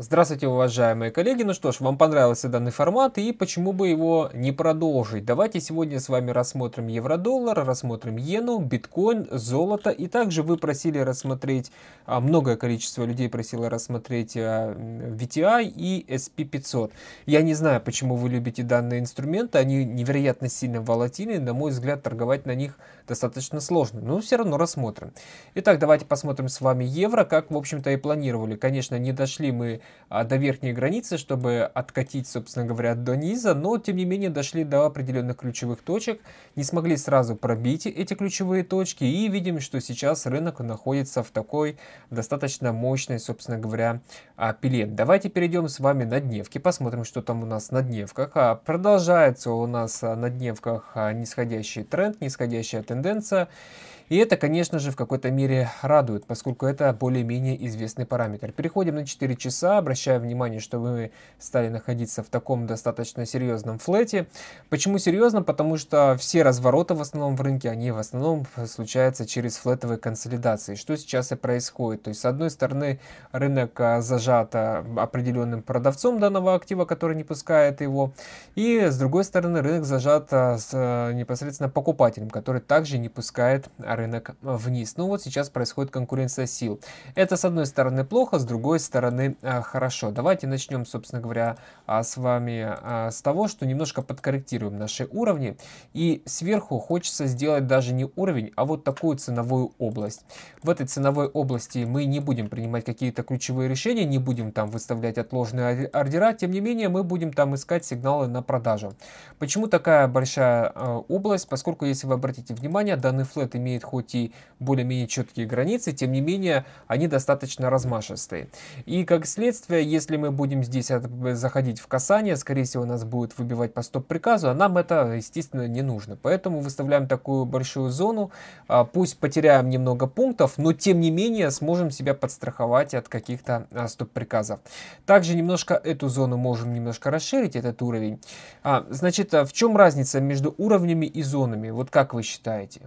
Здравствуйте, уважаемые коллеги! Ну что ж, вам понравился данный формат и почему бы его не продолжить? Давайте сегодня с вами рассмотрим евро-доллар, рассмотрим иену, биткоин, золото. И также вы просили рассмотреть, а, многое количество людей просило рассмотреть VTI а, и SP500. Я не знаю, почему вы любите данные инструменты, они невероятно сильно волатильны, на мой взгляд, торговать на них достаточно сложно, но все равно рассмотрим. Итак, давайте посмотрим с вами евро, как, в общем-то, и планировали. Конечно, не дошли мы а, до верхней границы, чтобы откатить, собственно говоря, до низа, но тем не менее дошли до определенных ключевых точек, не смогли сразу пробить эти ключевые точки и видим, что сейчас рынок находится в такой достаточно мощной, собственно говоря, а, пиле. Давайте перейдем с вами на дневки, посмотрим, что там у нас на дневках. А, продолжается у нас на дневках нисходящий тренд, нисходящая тенденция. И это, конечно же, в какой-то мере радует, поскольку это более-менее известный параметр. Переходим на 4 часа, обращая внимание, что вы стали находиться в таком достаточно серьезном флете. Почему серьезно? Потому что все развороты в основном в рынке, они в основном случаются через флетовые консолидации. Что сейчас и происходит. То есть, с одной стороны, рынок а, зажат а, определенным продавцом данного актива, который не пускает его. И с другой стороны, рынок зажат а, с непосредственно покупателем, который также не пускает рынок э, вниз. Ну вот сейчас происходит конкуренция сил. Это с одной стороны плохо, с другой стороны э, хорошо. Давайте начнем, собственно говоря, а, с вами а, с того, что немножко подкорректируем наши уровни. И сверху хочется сделать даже не уровень, а вот такую ценовую область. В этой ценовой области мы не будем принимать какие-то ключевые решения, не будем там выставлять отложенные ордера, тем не менее мы будем там искать сигналы на продажу. Почему такая большая э, область? Поскольку, если вы обратите внимание, данный флет имеет хоть и более-менее четкие границы, тем не менее они достаточно размашистые. И как следствие, если мы будем здесь заходить в касание, скорее всего нас будет выбивать по стоп-приказу, а нам это, естественно, не нужно. Поэтому выставляем такую большую зону, а, пусть потеряем немного пунктов, но тем не менее сможем себя подстраховать от каких-то а, стоп-приказов. Также немножко эту зону можем немножко расширить, этот уровень. А, значит, а в чем разница между уровнями и зонами? Вот как вы считаете?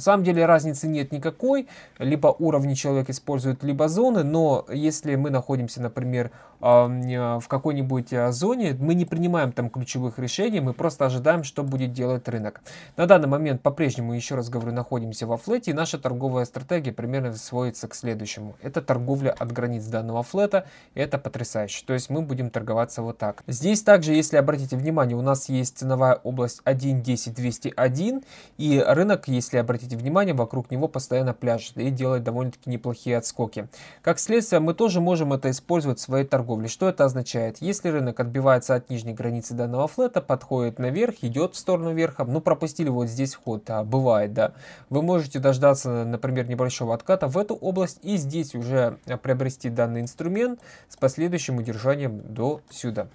На самом деле разницы нет никакой, либо уровни человек использует, либо зоны, но если мы находимся, например, э, в какой-нибудь э, зоне, мы не принимаем там ключевых решений, мы просто ожидаем, что будет делать рынок. На данный момент по-прежнему, еще раз говорю, находимся во флете, и наша торговая стратегия примерно сводится к следующему. Это торговля от границ данного флета, и это потрясающе. То есть мы будем торговаться вот так. Здесь также, если обратите внимание, у нас есть ценовая область 1.10.201, и рынок, если обратите обратите внимание, вокруг него постоянно пляшет и делает довольно-таки неплохие отскоки. Как следствие, мы тоже можем это использовать в своей торговле. Что это означает? Если рынок отбивается от нижней границы данного флета, подходит наверх, идет в сторону верха, ну пропустили вот здесь вход, а, бывает, да. Вы можете дождаться, например, небольшого отката в эту область и здесь уже а, приобрести данный инструмент с последующим удержанием до сюда.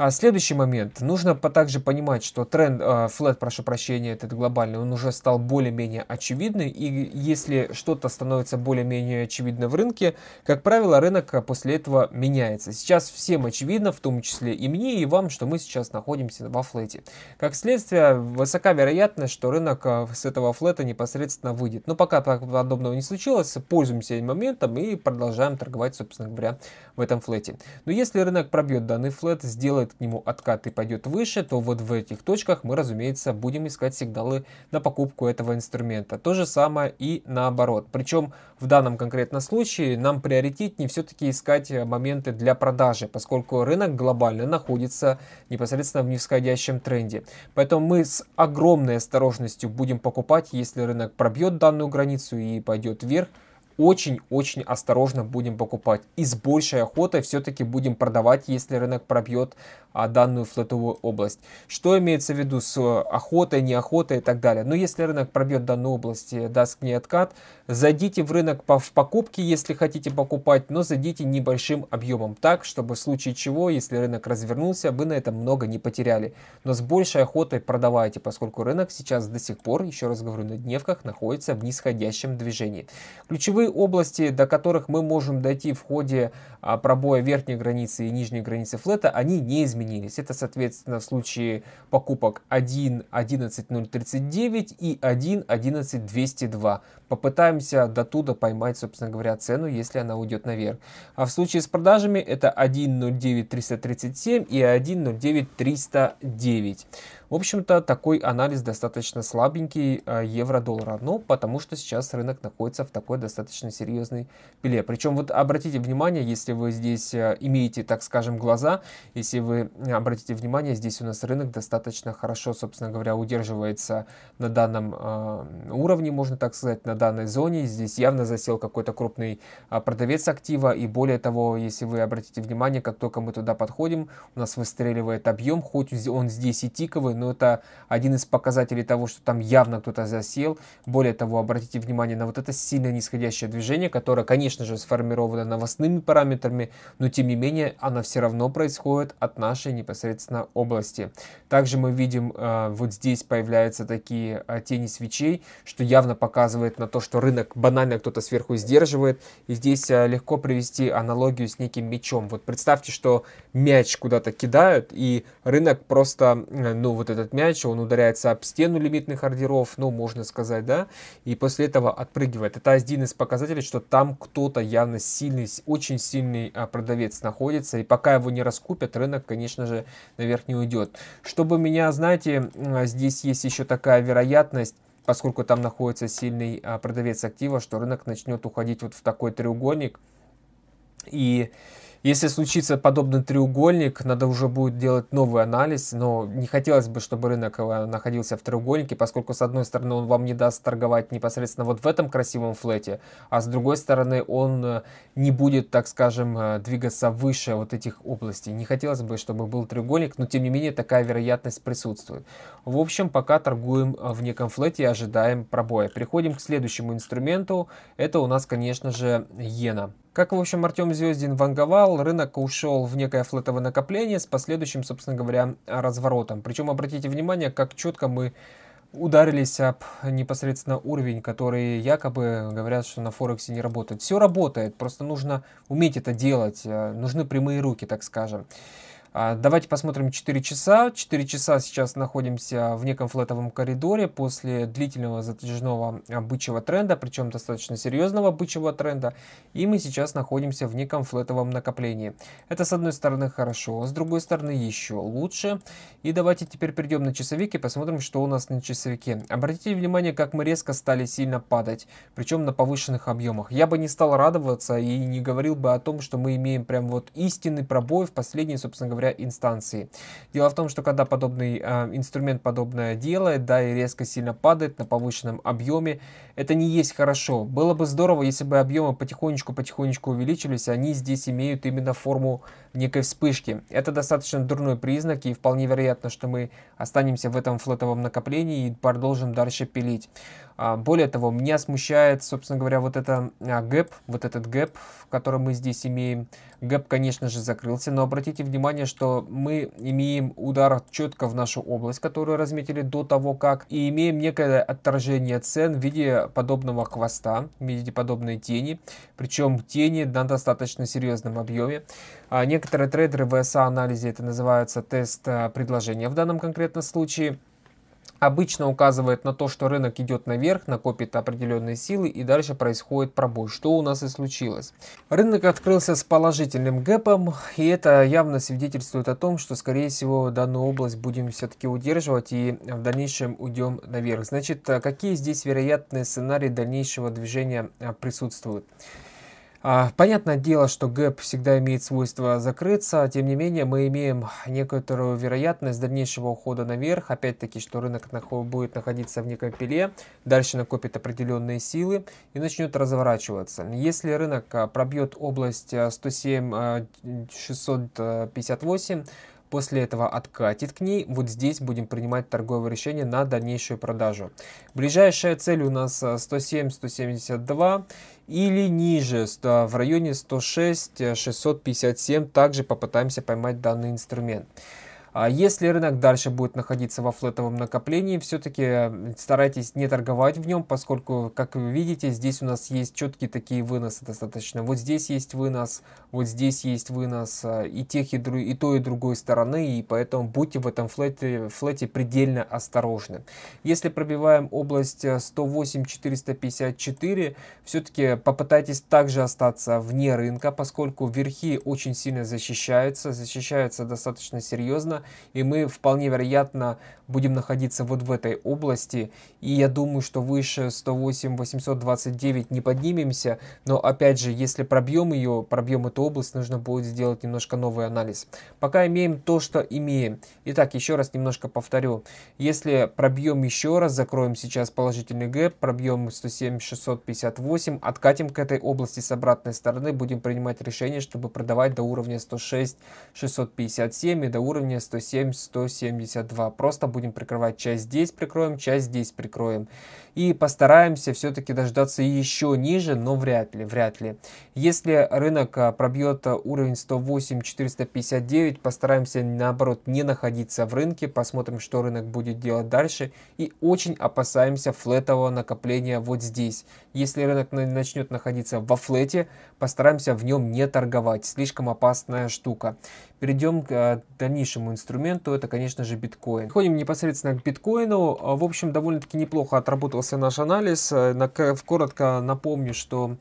А следующий момент. Нужно также понимать, что тренд, а, флэт, прошу прощения, этот глобальный, он уже стал более-менее очевидным. И если что-то становится более-менее очевидно в рынке, как правило, рынок а, после этого меняется. Сейчас всем очевидно, в том числе и мне, и вам, что мы сейчас находимся во флете. Как следствие, высока вероятность, что рынок а, с этого флета непосредственно выйдет. Но пока подобного не случилось, пользуемся этим моментом и продолжаем торговать, собственно говоря, в этом флете. Но если рынок пробьет данный флет, сделает пойдет к нему откат и пойдет выше, то вот в этих точках мы, разумеется, будем искать сигналы на покупку этого инструмента. То же самое и наоборот. Причем в данном конкретном случае нам приоритетнее все-таки искать э, моменты для продажи, поскольку рынок глобально находится непосредственно в нисходящем тренде. Поэтому мы с огромной осторожностью будем покупать, если рынок пробьет данную границу и пойдет вверх, очень-очень осторожно будем покупать и с большей охотой все-таки будем продавать, если рынок пробьет а, данную флотовую область. Что имеется в виду с э, охотой, неохотой и так далее? Но ну, если рынок пробьет данную область и э, даст к ней откат, зайдите в рынок по, в покупке, если хотите покупать, но зайдите небольшим объемом так, чтобы в случае чего, если рынок развернулся, вы на этом много не потеряли. Но с большей охотой продавайте, поскольку рынок сейчас до сих пор, еще раз говорю, на дневках находится в нисходящем движении. Ключевые той области, до которых мы можем дойти в ходе а, пробоя верхней границы и нижней границы флета, они не изменились. Это, соответственно, в случае покупок 1.11.039 и 1.11.202. Попытаемся до туда поймать, собственно говоря, цену, если она уйдет наверх. А в случае с продажами это 1.09.337 и 1.09.309. В общем-то, такой анализ достаточно слабенький а, евро-доллара, но ну, потому что сейчас рынок находится в такой достаточно достаточно серьезной пиле. Причем вот обратите внимание, если вы здесь э, имеете, так скажем, глаза, если вы э, обратите внимание, здесь у нас рынок достаточно хорошо, собственно говоря, удерживается на данном э, уровне, можно так сказать, на данной зоне. Здесь явно засел какой-то крупный продавец актива. И более того, если вы обратите внимание, как только мы туда подходим, у нас выстреливает объем, хоть он здесь и тиковый, но это один из показателей того, что там явно кто-то засел. Более того, обратите внимание на вот это сильно нисходящее рабочее движение, которое, конечно же, сформировано новостными параметрами, но тем не менее она все равно происходит от нашей непосредственно области. Также мы видим, э, вот здесь появляются такие э, тени свечей, что явно показывает на то, что рынок банально кто-то сверху сдерживает. И здесь э, легко привести аналогию с неким мячом. Вот представьте, что мяч куда-то кидают, и рынок просто, ну вот этот мяч, он ударяется об стену лимитных ордеров, ну можно сказать, да, и после этого отпрыгивает. Это один из показателей показатели, что там кто-то явно сильный, очень сильный а, продавец находится, и пока его не раскупят, рынок, конечно же, наверх не уйдет. Чтобы меня, знаете, а, здесь есть еще такая вероятность, поскольку там находится сильный а, продавец актива, что рынок начнет уходить вот в такой треугольник, и если случится подобный треугольник, надо уже будет делать новый анализ, но не хотелось бы, чтобы рынок э, находился в треугольнике, поскольку с одной стороны он вам не даст торговать непосредственно вот в этом красивом флете, а с другой стороны он э, не будет, так скажем, э, двигаться выше вот этих областей. Не хотелось бы, чтобы был треугольник, но тем не менее такая вероятность присутствует. В общем, пока торгуем в неком флете и ожидаем пробоя. Переходим к следующему инструменту. Это у нас, конечно же, иена. Как, в общем, Артем Звездин ванговал, рынок ушел в некое флетовое накопление с последующим, собственно говоря, разворотом. Причем обратите внимание, как четко мы ударились об непосредственно уровень, который якобы говорят, что на Форексе не работает. Все работает, просто нужно уметь это делать, э, нужны прямые руки, так скажем. А, давайте посмотрим 4 часа. 4 часа сейчас находимся в неком флетовом коридоре после длительного затяжного бычьего тренда, причем достаточно серьезного бычьего тренда. И мы сейчас находимся в неком флетовом накоплении. Это с одной стороны хорошо, с другой стороны еще лучше. И давайте теперь перейдем на часовик и посмотрим, что у нас на часовике. Обратите внимание, как мы резко стали сильно падать, причем на повышенных объемах. Я бы не стал радоваться и не говорил бы о том, что мы имеем прям вот истинный пробой в последние, собственно говоря, себя э, инстанции. Дело в том, что когда подобный э, инструмент подобное делает, да, и резко сильно падает на повышенном объеме, это не есть хорошо. Было бы здорово, если бы объемы потихонечку-потихонечку увеличились, они здесь имеют именно форму некой вспышки. Это достаточно дурной признак, и вполне вероятно, что мы останемся в этом флотовом накоплении и продолжим дальше пилить. А, более того, меня смущает, собственно говоря, вот это а, гэп, вот этот гэп, который мы здесь имеем. Гэп, конечно же, закрылся, но обратите внимание, что мы имеем удар четко в нашу область, которую разметили до того как, и имеем некое отторжение цен в виде подобного хвоста, в виде подобной тени, причем тени на достаточно серьезном объеме. А, некоторые трейдеры в SA-анализе это называется тест предложения в данном конкретном случае обычно указывает на то, что рынок идет наверх, накопит определенные силы и дальше происходит пробой, что у нас и случилось. Рынок открылся с положительным гэпом, и это явно свидетельствует о том, что скорее всего данную область будем все-таки удерживать и в дальнейшем уйдем наверх. Значит, а какие здесь вероятные сценарии дальнейшего движения а, присутствуют? А, понятное дело, что гэп всегда имеет свойство закрыться, тем не менее мы имеем некоторую вероятность дальнейшего ухода наверх, опять-таки, что рынок будет находиться в некой пиле, дальше накопит определенные силы и начнет разворачиваться. Если рынок а, пробьет область 107 а, 658, После этого откатит к ней. Вот здесь будем принимать торговое решение на дальнейшую продажу. Ближайшая цель у нас 107-172 э, или ниже, в районе 106-657. Э, Также попытаемся поймать данный инструмент. А если рынок дальше будет находиться во флетовом накоплении, все-таки старайтесь не торговать в нем, поскольку, как вы видите, здесь у нас есть четкие такие выносы достаточно. Вот здесь есть вынос, вот здесь есть вынос а, и тех, и, друг и то, и другой стороны, и поэтому будьте в этом флете, флете предельно осторожны. Если пробиваем область 108-454, э, все-таки попытайтесь также остаться вне рынка, поскольку верхи очень сильно защищаются, защищаются достаточно серьезно, и мы вполне вероятно будем находиться вот в этой области, и я думаю, что выше 108 829 не поднимемся, но опять же, если пробьем ее, пробьем эту область, нужно будет сделать немножко новый анализ. Пока имеем то, что имеем. Итак, еще раз немножко повторю. Если пробьем еще раз, закроем сейчас положительный гэп, пробьем 107 658, откатим к этой области с обратной стороны, будем принимать решение, чтобы продавать до уровня 106 657 и до уровня 107, 172. Просто будем прикрывать часть здесь прикроем, часть здесь прикроем. И постараемся все-таки дождаться еще ниже, но вряд ли, вряд ли. Если рынок а, пробьет уровень 108, 459, постараемся наоборот не находиться в рынке, посмотрим, что рынок будет делать дальше. И очень опасаемся флетового накопления вот здесь. Если рынок начнет находиться во флете, постараемся в нем не торговать. Слишком опасная штука. Перейдем к э, дальнейшему инструменту, это, конечно же, биткоин. Переходим непосредственно к биткоину. А, в общем, довольно-таки неплохо отработался наш анализ. Э, коротко напомню, что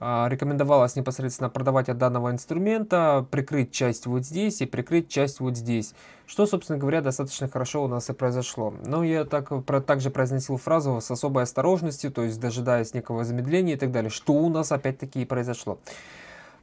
а, рекомендовалось непосредственно продавать от данного инструмента, прикрыть часть вот здесь и прикрыть часть вот здесь, что, собственно говоря, достаточно хорошо у нас и произошло. Но ну, я так, про, также произносил фразу с особой осторожностью, то есть дожидаясь некого замедления и так далее, что у нас опять-таки и произошло.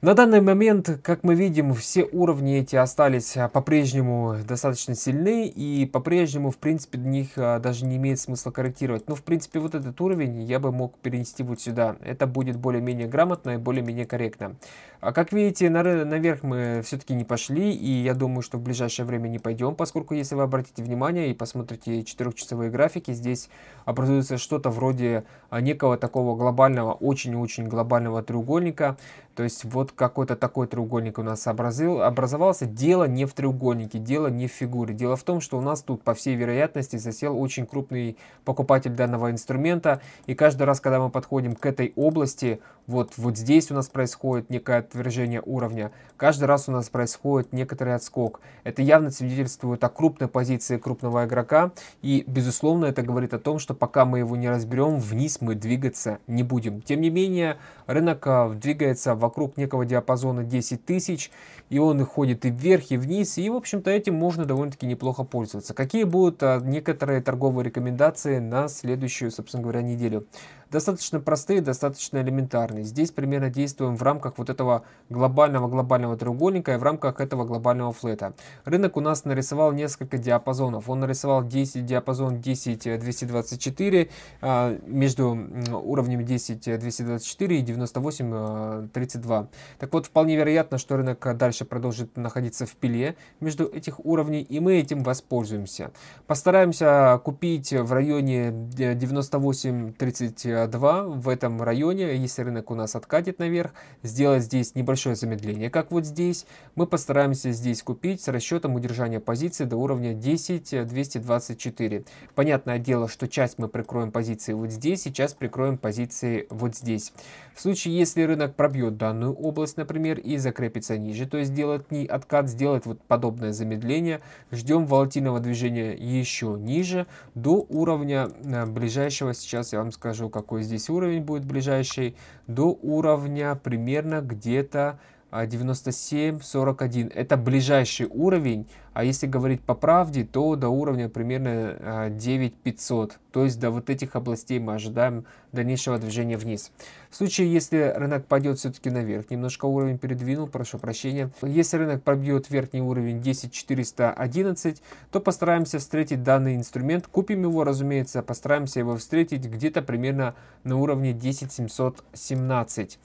На данный момент, как мы видим, все уровни эти остались а, по-прежнему достаточно сильны и по-прежнему, в принципе, до них а, даже не имеет смысла корректировать. Но, ну, в принципе, вот этот уровень я бы мог перенести вот сюда. Это будет более-менее грамотно и более-менее корректно. А как видите, наверх мы все-таки не пошли, и я думаю, что в ближайшее время не пойдем, поскольку, если вы обратите внимание и посмотрите четырехчасовые графики, здесь образуется что-то вроде а, некого такого глобального, очень-очень глобального треугольника, то есть вот какой-то такой треугольник у нас образил, образовался. Дело не в треугольнике, дело не в фигуре. Дело в том, что у нас тут, по всей вероятности, засел очень крупный покупатель данного инструмента. И каждый раз, когда мы подходим к этой области, вот, вот здесь у нас происходит некое отвержение уровня. Каждый раз у нас происходит некоторый отскок. Это явно свидетельствует о крупной позиции крупного игрока. И, безусловно, это говорит о том, что пока мы его не разберем, вниз мы двигаться не будем. Тем не менее, рынок а, двигается вокруг некого диапазона 10 тысяч, и он и ходит и вверх, и вниз, и, в общем-то, этим можно довольно-таки неплохо пользоваться. Какие будут а, некоторые торговые рекомендации на следующую, собственно говоря, неделю? достаточно простые, достаточно элементарные. Здесь примерно действуем в рамках вот этого глобального-глобального треугольника и в рамках этого глобального флета. Рынок у нас нарисовал несколько диапазонов. Он нарисовал 10 диапазон 10-224 э, а, между уровнями 10-224 э, и 98-32. Э, так вот, вполне вероятно, что рынок дальше продолжит находиться в пиле между этих уровней, и мы этим воспользуемся. Постараемся купить в районе 98-32 два в этом районе, если рынок у нас откатит наверх, сделать здесь небольшое замедление, как вот здесь, мы постараемся здесь купить с расчетом удержания позиции до уровня 10-224. Понятное дело, что часть мы прикроем позиции вот здесь, сейчас прикроем позиции вот здесь. В случае, если рынок пробьет данную область, например, и закрепится ниже, то есть сделает не откат, сделает вот подобное замедление, ждем волатильного движения еще ниже, до уровня э, ближайшего, сейчас я вам скажу, как какой здесь уровень будет ближайший, до уровня примерно где-то 97.41. А, Это ближайший уровень, а если говорить по правде, то до уровня примерно 9500. А, то есть до вот этих областей мы ожидаем дальнейшего движения вниз. В случае, если рынок пойдет все-таки наверх, немножко уровень передвинул, прошу прощения. Если рынок пробьет верхний уровень 10411, то постараемся встретить данный инструмент. Купим его, разумеется, постараемся его встретить где-то примерно на уровне 10717.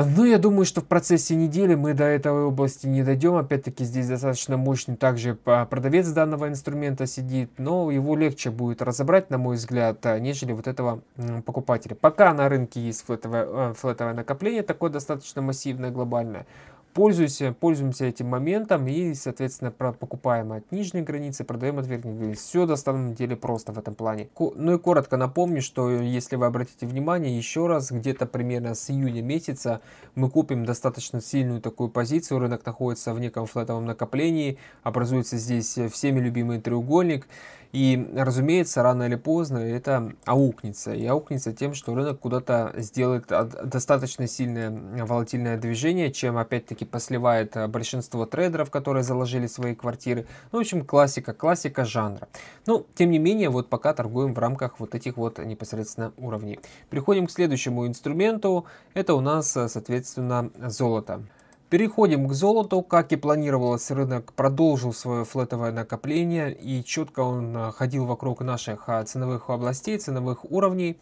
А, ну, я думаю, что в процессе недели мы до этой области не дойдем. Опять-таки здесь достаточно мощный также а, продавец данного инструмента сидит, но его легче будет разобрать, на мой взгляд, а, нежели вот этого покупателя. Пока на рынке есть флетовое, флетовое накопление, такое достаточно массивное, глобальное пользуемся, пользуемся этим моментом и, соответственно, покупаем от нижней границы, продаем от верхней границы. Все на самом деле просто в этом плане. Ну и коротко напомню, что э, если вы обратите внимание, еще раз, где-то примерно с июня месяца мы купим достаточно сильную такую позицию. Рынок находится в неком флетовом накоплении, образуется здесь э, всеми любимый треугольник. И, разумеется, рано или поздно это аукнется. И аукнется тем, что рынок куда-то сделает достаточно сильное волатильное движение, чем, опять-таки, посливает э, большинство трейдеров, которые заложили свои квартиры. Ну, в общем, классика, классика жанра. Но, ну, тем не менее, вот пока торгуем в рамках вот этих вот непосредственно уровней. Переходим к следующему инструменту. Это у нас, э, соответственно, золото. Переходим к золоту. Как и планировалось, рынок продолжил свое флетовое накопление и четко он а, ходил вокруг наших а, ценовых областей, ценовых уровней.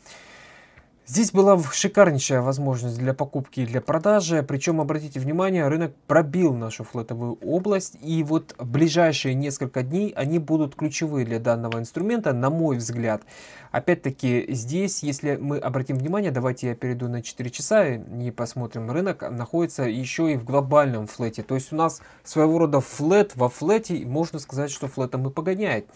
Здесь была шикарнейшая возможность для покупки и для продажи, причем, обратите внимание, рынок пробил нашу флетовую область, и вот ближайшие несколько дней они будут ключевые для данного инструмента, на мой взгляд. Опять-таки, здесь, если мы обратим внимание, давайте я перейду на 4 часа и посмотрим, рынок находится еще и в глобальном флете, то есть у нас своего рода флет во флете, можно сказать, что флетом и погоняет.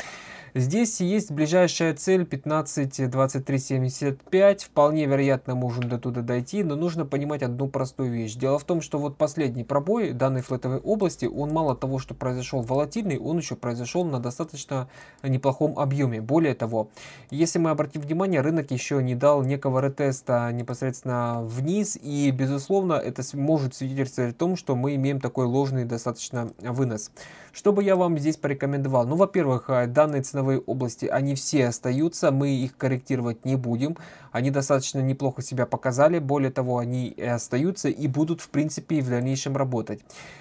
Здесь есть ближайшая цель 15 23 75, Вполне вероятно, можем до туда дойти, но нужно понимать одну простую вещь. Дело в том, что вот последний пробой данной флетовой области, он мало того, что произошел волатильный, он еще произошел на достаточно неплохом объеме. Более того, если мы обратим внимание, рынок еще не дал некого ретеста непосредственно вниз, и, безусловно, это может свидетельствовать о том, что мы имеем такой ложный достаточно вынос. Что бы я вам здесь порекомендовал? Ну, во-первых, э, данные цена новой области, они все остаются, мы их корректировать не будем. Они достаточно неплохо себя показали, более того, они и остаются и будут, в принципе, и в дальнейшем работать.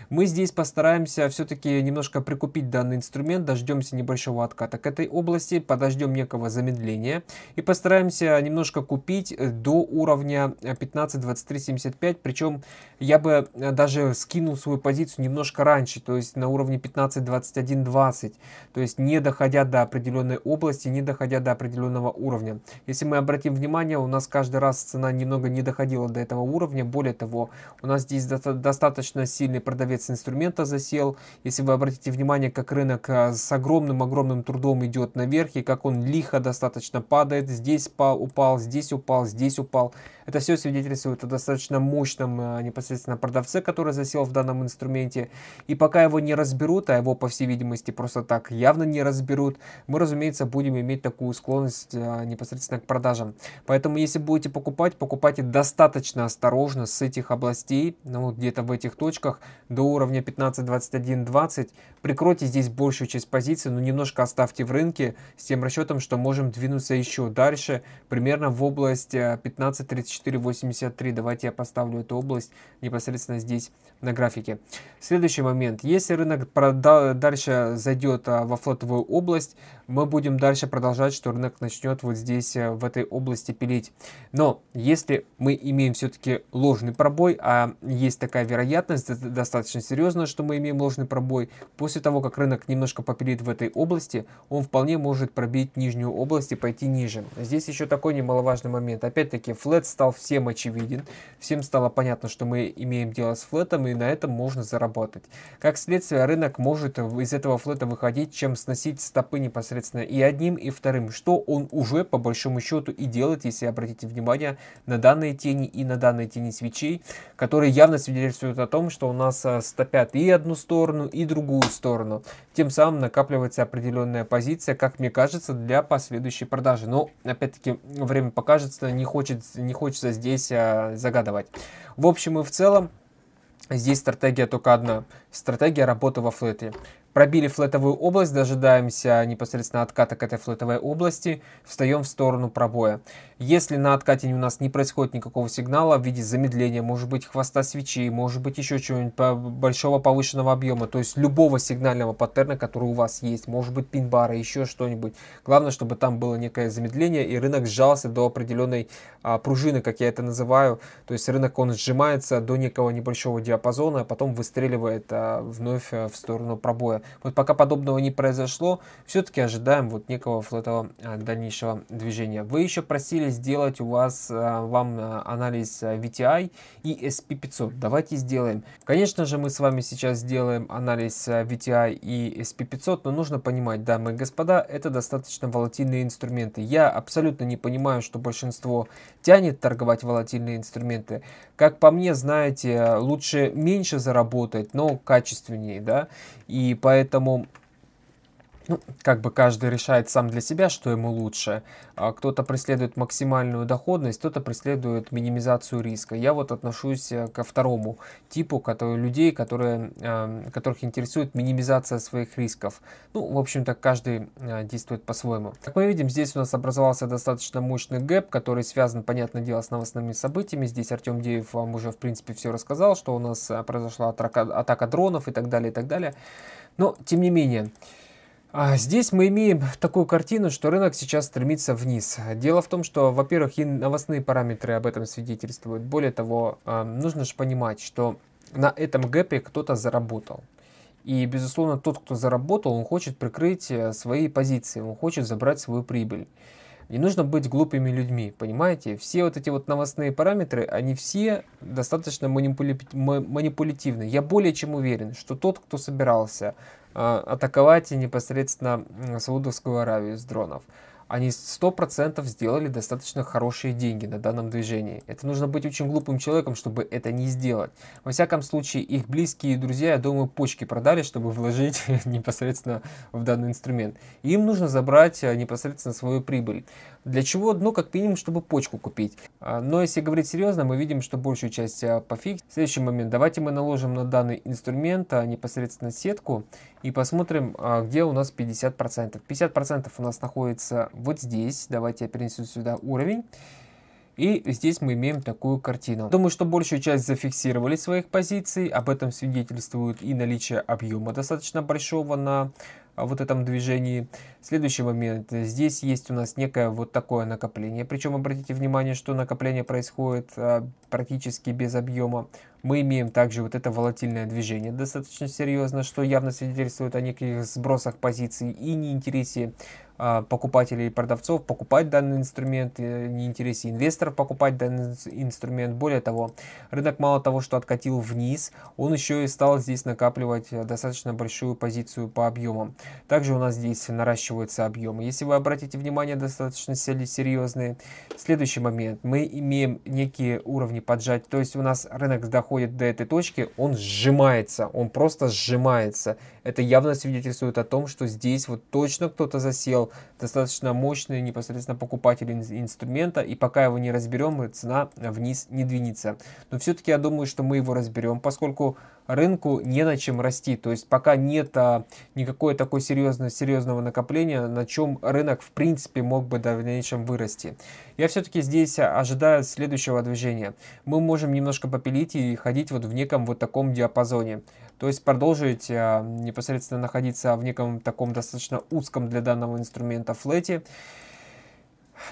Мы здесь постараемся все-таки немножко прикупить данный инструмент, дождемся небольшого отката к этой области, подождем некого замедления и постараемся немножко купить до уровня 15-23-75, причем я бы э, даже скинул свою позицию немножко раньше, то есть на уровне 15-21-20, то есть не доходя до определенной области, не доходя до определенного уровня. Если мы обратим внимание, у нас каждый раз цена немного не доходила до этого уровня. Более того, у нас здесь достаточно сильный продавец инструмента засел. Если вы обратите внимание, как рынок а, с огромным-огромным трудом идет наверх, и как он лихо достаточно падает. Здесь пал, упал, здесь упал, здесь упал. Это все свидетельствует о достаточно мощном а, непосредственно продавце, который засел в данном инструменте. И пока его не разберут, а его, по всей видимости, просто так явно не разберут, мы, разумеется, будем иметь такую склонность а, непосредственно к продажам. Поэтому, если будете покупать, покупайте достаточно осторожно с этих областей, ну, где-то в этих точках, до уровня 15, 21, 20. Прикройте здесь большую часть позиции, но немножко оставьте в рынке с тем расчетом, что можем двинуться еще дальше, примерно в область 15, 34, 83. Давайте я поставлю эту область непосредственно здесь на графике. Следующий момент. Если рынок дальше зайдет а, во флотовую область, мы будем дальше продолжать, что рынок начнет вот здесь, э, в этой области пилить. Но если мы имеем все-таки ложный пробой, а есть такая вероятность, достаточно серьезная, что мы имеем ложный пробой, после того, как рынок немножко попилит в этой области, он вполне может пробить нижнюю область и пойти ниже. Здесь еще такой немаловажный момент. Опять-таки, флет стал всем очевиден, всем стало понятно, что мы имеем дело с флетом, и на этом можно заработать. Как следствие, рынок может из этого флета выходить, чем сносить стопы непосредственно непосредственно и одним, и вторым, что он уже по большому счету и делает, если обратите внимание на данные тени и на данные тени свечей, которые явно свидетельствуют о том, что у нас а, стопят и одну сторону, и другую сторону. Тем самым накапливается определенная позиция, как мне кажется, для последующей продажи. Но, опять-таки, время покажется, не, хочет, не хочется здесь а, загадывать. В общем и в целом, Здесь стратегия только одна. Стратегия работы во флете. Пробили флетовую область, дожидаемся непосредственно отката к этой флетовой области, встаем в сторону пробоя. Если на откате у нас не происходит никакого сигнала в виде замедления, может быть хвоста свечи, может быть еще чего-нибудь большого повышенного объема, то есть любого сигнального паттерна, который у вас есть, может быть пин-бара, еще что-нибудь. Главное, чтобы там было некое замедление и рынок сжался до определенной а, пружины, как я это называю. То есть рынок он сжимается до некого небольшого диапазона, а потом выстреливает а, вновь э, в сторону пробоя. Вот пока подобного не произошло, все-таки ожидаем вот некого вот этого а, дальнейшего движения. Вы еще просили сделать у вас, а, вам а, анализ VTI и SP500. Давайте сделаем. Конечно же, мы с вами сейчас сделаем анализ VTI и SP500, но нужно понимать, дамы и господа, это достаточно волатильные инструменты. Я абсолютно не понимаю, что большинство тянет торговать волатильные инструменты. Как по мне, знаете, лучше меньше заработать, но качественнее, да, и по Поэтому ну, как бы каждый решает сам для себя, что ему лучше. А кто-то преследует максимальную доходность, кто-то преследует минимизацию риска. Я вот отношусь э, ко второму типу которые, людей, которые, эм, которых интересует минимизация своих рисков. Ну, в общем-то, каждый э, действует по-своему. Как мы видим, здесь у нас образовался достаточно мощный гэп, который связан, понятное дело, с новостными событиями. Здесь Артем Деев вам уже, в принципе, все рассказал, что у нас э, произошла атака, атака дронов и так далее, и так далее. Но, тем не менее, а здесь мы имеем такую картину, что рынок сейчас стремится вниз. Дело в том, что, во-первых, и новостные параметры об этом свидетельствуют. Более того, а, нужно же понимать, что на этом гэпе кто-то заработал. И, безусловно, тот, кто заработал, он хочет прикрыть э, свои позиции, он хочет забрать свою прибыль. Не нужно быть глупыми людьми, понимаете? Все вот эти вот новостные параметры, они все достаточно манипули... манипулятивны. Я более чем уверен, что тот, кто собирался а, атаковать непосредственно Саудовскую Аравию с дронов, они 100% сделали достаточно хорошие деньги на данном движении. Это нужно быть очень глупым человеком, чтобы это не сделать. Во всяком случае, их близкие друзья, я думаю, почки продали, чтобы вложить непосредственно в данный инструмент. им нужно забрать э, непосредственно свою прибыль. Для чего? Ну, как минимум, чтобы почку купить. А, но если говорить серьезно, мы видим, что большую часть а, пофиг. Следующий момент. Давайте мы наложим на данный инструмент а, непосредственно сетку и посмотрим, где у нас 50%. 50% у нас находится вот здесь. Давайте я перенесу сюда уровень. И здесь мы имеем такую картину. Думаю, что большую часть зафиксировали своих позиций. Об этом свидетельствует и наличие объема достаточно большого на вот этом движении. Следующий момент. Здесь есть у нас некое вот такое накопление. Причем обратите внимание, что накопление происходит а, практически без объема. Мы имеем также вот это волатильное движение достаточно серьезно, что явно свидетельствует о неких сбросах позиций и неинтересе а, покупателей и продавцов покупать данный инструмент, э, не интересе инвесторов покупать данный инструмент. Более того, рынок мало того, что откатил вниз, он еще и стал здесь накапливать э, достаточно большую позицию по объемам. Также у нас здесь наращиваются объемы. Если вы обратите внимание, достаточно серьезные. Следующий момент. Мы имеем некие уровни поджать, то есть у нас рынок доходит до этой точки, он сжимается, он просто сжимается это явно свидетельствует о том, что здесь вот точно кто-то засел, достаточно мощный непосредственно покупатель инструмента, и пока его не разберем, цена вниз не двинется. Но все-таки я думаю, что мы его разберем, поскольку рынку не на чем расти. То есть пока нет а, никакой такой серьезно, серьезного накопления, на чем рынок в принципе мог бы в дальнейшем вырасти. Я все-таки здесь ожидаю следующего движения. Мы можем немножко попилить и ходить вот в неком вот таком диапазоне то есть продолжить э, непосредственно находиться в неком таком достаточно узком для данного инструмента флете.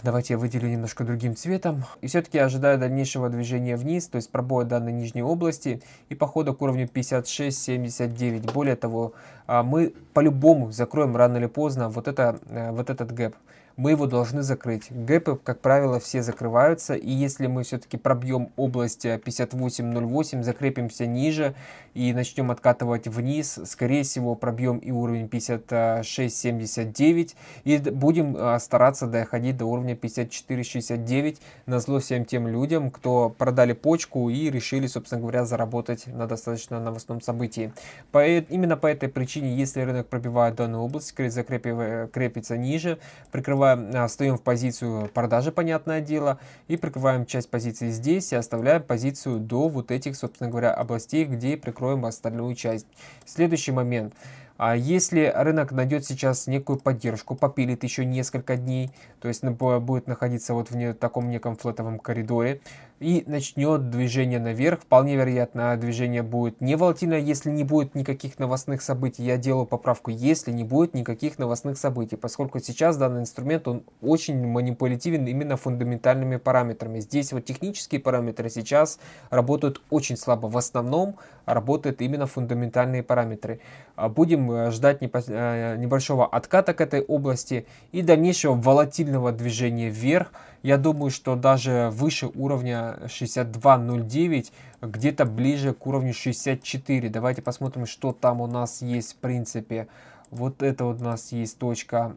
Давайте я выделю немножко другим цветом. И все-таки ожидаю дальнейшего движения вниз, то есть пробоя данной нижней области и похода к уровню 56-79. Более того, а, мы по-любому закроем рано или поздно вот, это, э, вот этот гэп мы его должны закрыть. Гэпы, как правило, все закрываются, и если мы все-таки пробьем область 58.08, э, закрепимся ниже и начнем откатывать вниз, скорее всего, пробьем и уровень 56.79, и будем э, стараться доходить до уровня 54.69, на зло всем тем людям, кто продали почку и решили, собственно говоря, заработать на достаточно новостном событии. По, э, именно по этой причине, если рынок пробивает данную область, закрепится ниже, прикрывая Снова встаем а, в позицию продажи, понятное дело, и прикрываем часть позиции здесь и оставляем позицию до вот этих, собственно говоря, областей, где прикроем остальную часть. Следующий момент. А если рынок найдет сейчас некую поддержку, попилит еще несколько дней, то есть будет находиться вот в таком неком флотовом коридоре и начнет движение наверх, вполне вероятно движение будет не волатильное, если не будет никаких новостных событий. Я делаю поправку, если не будет никаких новостных событий, поскольку сейчас данный инструмент, он очень манипулятивен именно фундаментальными параметрами. Здесь вот технические параметры сейчас работают очень слабо. В основном работают именно фундаментальные параметры. А будем Э, ждать э, небольшого отката к этой области и дальнейшего волатильного движения вверх. Я думаю, что даже выше уровня 62.09, где-то ближе к уровню 64. Давайте посмотрим, что там у нас есть в принципе. Вот это вот у нас есть точка,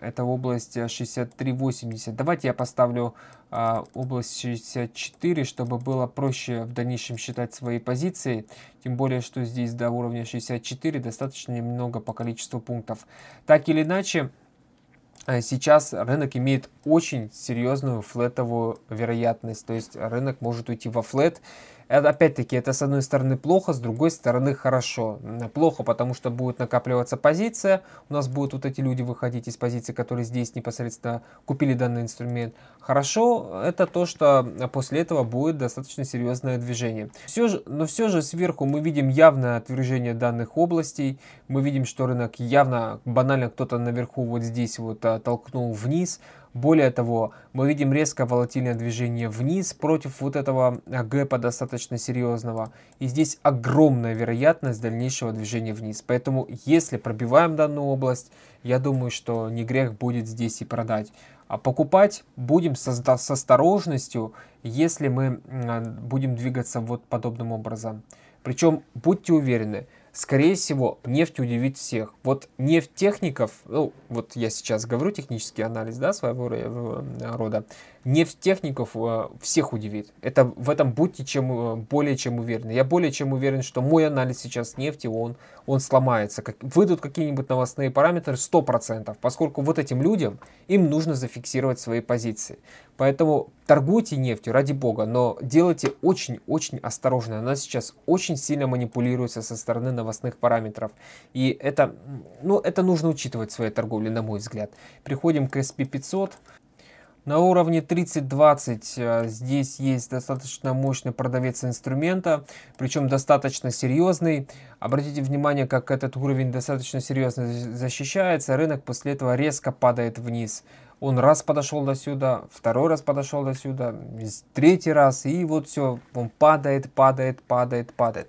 это область 63.80. Давайте я поставлю а, область 64, чтобы было проще в дальнейшем считать свои позиции. Тем более, что здесь до уровня 64 достаточно немного по количеству пунктов. Так или иначе, э, сейчас рынок имеет очень серьезную флетовую вероятность. То есть рынок может уйти во флет. Это, Опять-таки, это с одной стороны плохо, с другой стороны хорошо. Плохо, потому что будет накапливаться позиция, у нас будут вот эти люди выходить из позиции, которые здесь непосредственно купили данный инструмент. Хорошо, это то, что э, после этого будет достаточно серьезное движение. Все же, но все же сверху мы видим явное отвержение данных областей, мы видим, что рынок явно, банально кто-то наверху вот здесь вот э, толкнул вниз, более того, мы видим резкое волатильное движение вниз против вот этого э, гэпа достаточно серьезного. И здесь огромная вероятность дальнейшего движения вниз. Поэтому если пробиваем данную область, я думаю, что не грех будет здесь и продать. А покупать будем со с осторожностью, если мы будем двигаться вот подобным образом. Причем будьте уверены, скорее всего, нефть удивит всех. Вот нефть техников, ну, вот я сейчас говорю технический анализ, да, своего э, рода, нефтехников а, всех удивит. Это в этом будьте чем, э, более чем уверены. Я более чем уверен, что мой анализ сейчас нефти, он, он сломается. Как, выйдут какие-нибудь новостные параметры 100%, поскольку вот этим людям им нужно зафиксировать свои позиции. Поэтому торгуйте нефтью, ради бога, но делайте очень-очень осторожно. Она сейчас очень сильно манипулируется со стороны новостных параметров. И это, ну, это нужно учитывать в своей торговле, на мой взгляд. Приходим к SP500. На уровне 30-20 э, здесь есть достаточно мощный продавец инструмента, причем достаточно серьезный. Обратите внимание, как этот уровень достаточно серьезно защищается. Рынок после этого резко падает вниз. Он раз подошел до сюда, второй раз подошел до сюда, третий раз, и вот все, он падает, падает, падает, падает.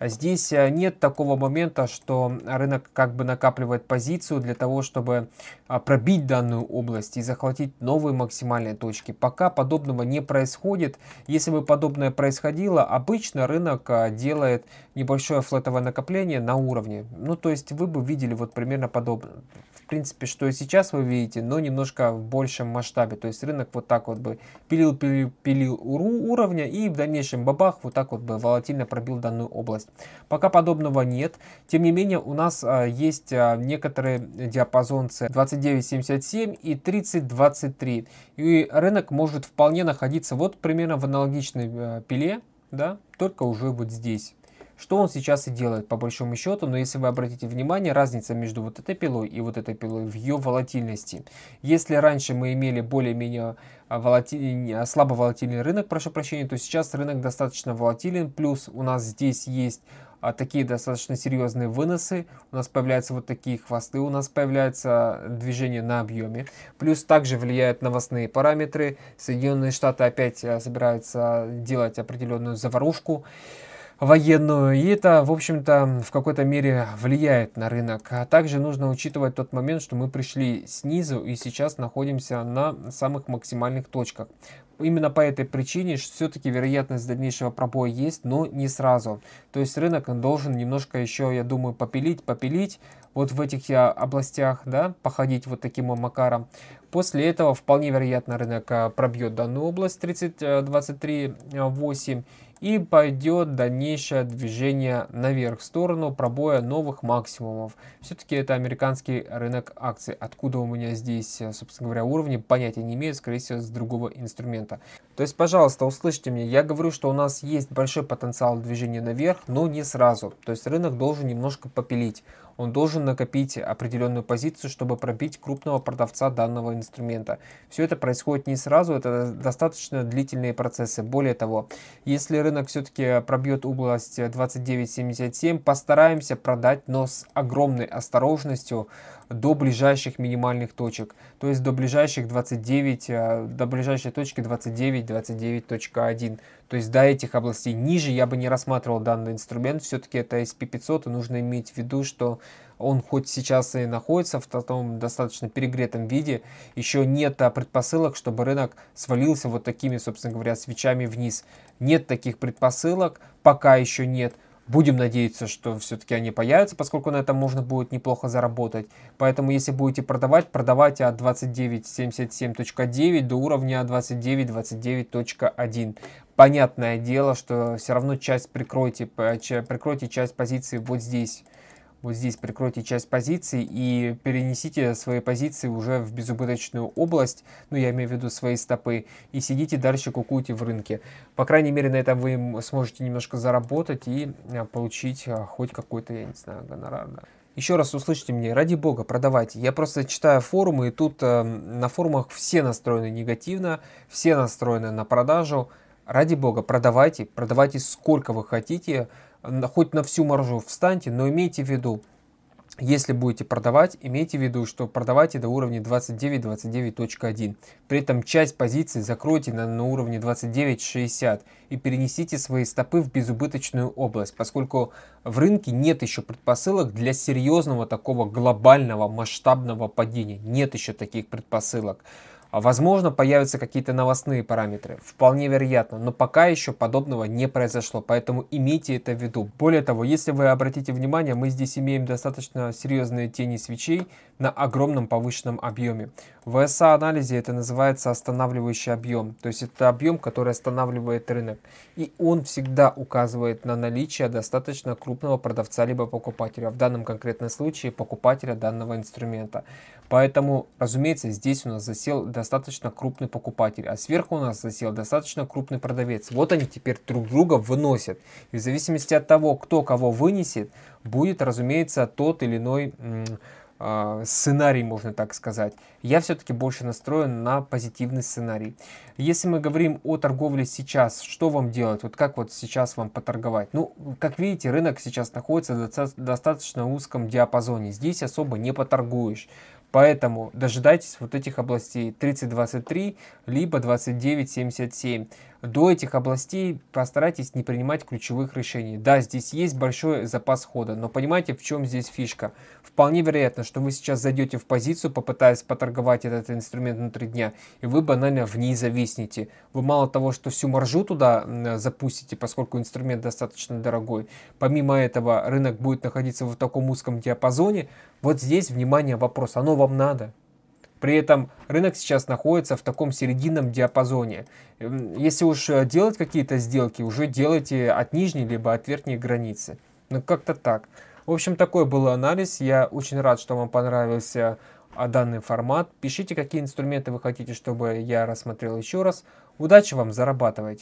А здесь э, нет такого момента, что рынок как бы накапливает позицию для того, чтобы а, пробить данную область и захватить новые максимальные точки. Пока подобного не происходит. Если бы подобное происходило, обычно рынок а, делает небольшое флетовое накопление на уровне. Ну, то есть вы бы видели вот примерно подобное. В принципе, что и сейчас вы видите, но немножко в большем масштабе. То есть рынок вот так вот бы пилил, пилил, пилил уровня и в дальнейшем бабах вот так вот бы волатильно пробил данную область. Пока подобного нет. Тем не менее, у нас а, есть некоторые диапазон цен 29 29.77 и 30.23. И рынок может вполне находиться вот примерно в аналогичной э, пиле, да, только уже вот здесь. Что он сейчас и делает, по большому счету, но если вы обратите внимание, разница между вот этой пилой и вот этой пилой в ее волатильности. Если раньше мы имели более-менее э, волатиль... Э, слабо волатильный рынок, прошу прощения, то сейчас рынок достаточно волатилен, плюс у нас здесь есть а, такие достаточно серьезные выносы, у нас появляются вот такие хвосты, у нас появляется движение на объеме. Плюс также влияют новостные параметры. Соединенные Штаты опять э, собираются делать определенную заварушку военную, и это, в общем-то, в какой-то мере влияет на рынок. А также нужно учитывать тот момент, что мы пришли снизу и сейчас находимся на самых максимальных точках именно по этой причине все-таки вероятность дальнейшего пробоя есть, но не сразу. То есть рынок должен немножко еще, я думаю, попилить, попилить, вот в этих а, областях, да, походить вот таким макаром. После этого вполне вероятно рынок а, пробьет данную область 30, 23, а, и пойдет дальнейшее движение наверх в сторону пробоя новых максимумов. Все-таки это американский рынок акций. Откуда у меня здесь, э, собственно говоря, уровни, понятия не имею, скорее всего, с другого инструмента. То есть, пожалуйста, услышьте меня, я говорю, что у нас есть большой потенциал движения наверх, но не сразу. То есть рынок должен немножко попилить он должен накопить определенную позицию, чтобы пробить крупного продавца данного инструмента. Все это происходит не сразу, это достаточно длительные процессы. Более того, если рынок все-таки пробьет область 29.77, постараемся продать, но с огромной осторожностью, до ближайших минимальных точек, то есть до ближайших 29, э, до ближайшей точки 29, 29.1. То есть до этих областей ниже я бы не рассматривал данный инструмент, все-таки это SP500, и нужно иметь в виду, что он хоть сейчас и находится в таком достаточно перегретом виде, еще нет э, предпосылок, чтобы рынок свалился вот такими, собственно говоря, свечами вниз. Нет таких предпосылок, пока еще нет, Будем надеяться, что все-таки они появятся, поскольку на этом можно будет неплохо заработать. Поэтому если будете продавать, продавайте от 2977.9 до уровня 2929.1. Понятное дело, что все равно часть прикройте, э, прикройте часть позиции вот здесь вот здесь прикройте часть позиций и перенесите свои позиции уже в безубыточную область, ну я имею в виду свои стопы, и сидите дальше кукуйте в рынке. По крайней мере, на этом вы сможете немножко заработать и а, получить а, хоть какой-то, я не знаю, гонорар. Да. Еще раз услышите мне, ради бога, продавайте. Я просто читаю форумы, и тут э, на форумах все настроены негативно, все настроены на продажу. Ради бога, продавайте, продавайте сколько вы хотите, хоть на всю маржу встаньте, но имейте в виду, если будете продавать, имейте в виду, что продавайте до уровня 29-29.1. При этом часть позиций закройте на, на уровне 29.60 и перенесите свои стопы в безубыточную область, поскольку в рынке нет еще предпосылок для серьезного такого глобального масштабного падения. Нет еще таких предпосылок. А, возможно, появятся какие-то новостные параметры, вполне вероятно, но пока еще подобного не произошло, поэтому имейте это в виду. Более того, если вы обратите внимание, мы здесь имеем достаточно серьезные тени свечей на огромном повышенном объеме. В SA-анализе это называется останавливающий объем, то есть это объем, который останавливает рынок, и он всегда указывает на наличие достаточно крупного продавца либо покупателя, в данном конкретном случае покупателя данного инструмента. Поэтому, разумеется, здесь у нас засел достаточно достаточно крупный покупатель, а сверху у нас засел достаточно крупный продавец. Вот они теперь друг друга выносят. И в зависимости от того, кто кого вынесет, будет, разумеется, тот или иной а, сценарий, можно так сказать. Я все-таки больше настроен на позитивный сценарий. Если мы говорим о торговле сейчас, что вам делать? Вот как вот сейчас вам поторговать? Ну, как видите, рынок сейчас находится в достаточно узком диапазоне. Здесь особо не поторгуешь. Поэтому дожидайтесь вот этих областей 3023, либо 2977 до этих областей постарайтесь не принимать ключевых решений. Да, здесь есть большой запас хода, но понимаете, в чем здесь фишка? Вполне вероятно, что вы сейчас зайдете в позицию, попытаясь поторговать этот инструмент внутри дня, и вы банально в ней зависнете. Вы мало того, что всю маржу туда запустите, поскольку инструмент достаточно дорогой, помимо этого рынок будет находиться в таком узком диапазоне, вот здесь, внимание, вопрос, оно вам надо? При этом рынок сейчас находится в таком серединном диапазоне. Эм, если уж э, делать какие-то сделки, уже делайте от нижней либо от верхней границы. Ну как-то так. В общем, такой был анализ. Я очень рад, что вам понравился а, данный формат. Пишите, какие инструменты вы хотите, чтобы я рассмотрел еще раз. Удачи вам, зарабатывайте!